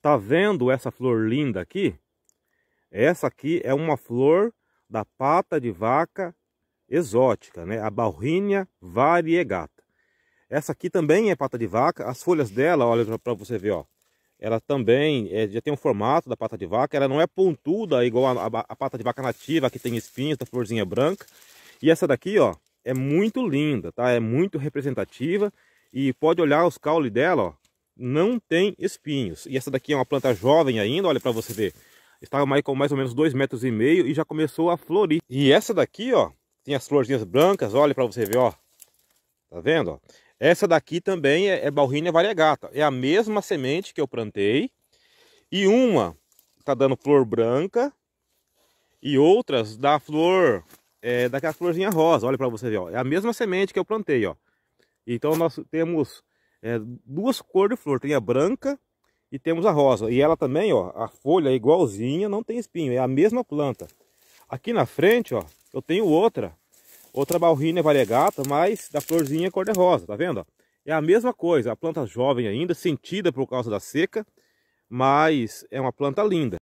Tá vendo essa flor linda aqui? Essa aqui é uma flor da pata de vaca exótica, né? A Balrinia variegata. Essa aqui também é pata de vaca. As folhas dela, olha para você ver, ó. Ela também é, já tem um formato da pata de vaca. Ela não é pontuda igual a, a, a pata de vaca nativa, que tem espinhos, da florzinha branca. E essa daqui, ó, é muito linda, tá? É muito representativa. E pode olhar os caules dela, ó não tem espinhos. E essa daqui é uma planta jovem ainda, olha para você ver. Estava mais, com mais ou menos 2,5 metros e meio e já começou a florir. E essa daqui, ó, tem as florzinhas brancas, olha para você ver, ó. Tá vendo? Ó? Essa daqui também é, é Balrinha variegata. É a mesma semente que eu plantei. E uma tá dando flor branca e outras da flor, é, daquela florzinha rosa. Olha para você ver, ó. É a mesma semente que eu plantei, ó. Então nós temos é, duas cores de flor, tem a branca e temos a rosa. E ela também, ó, a folha é igualzinha, não tem espinho, é a mesma planta. Aqui na frente, ó, eu tenho outra, outra balrinha variegata, mas da florzinha cor de rosa, tá vendo? É a mesma coisa, a planta jovem ainda, sentida por causa da seca, mas é uma planta linda.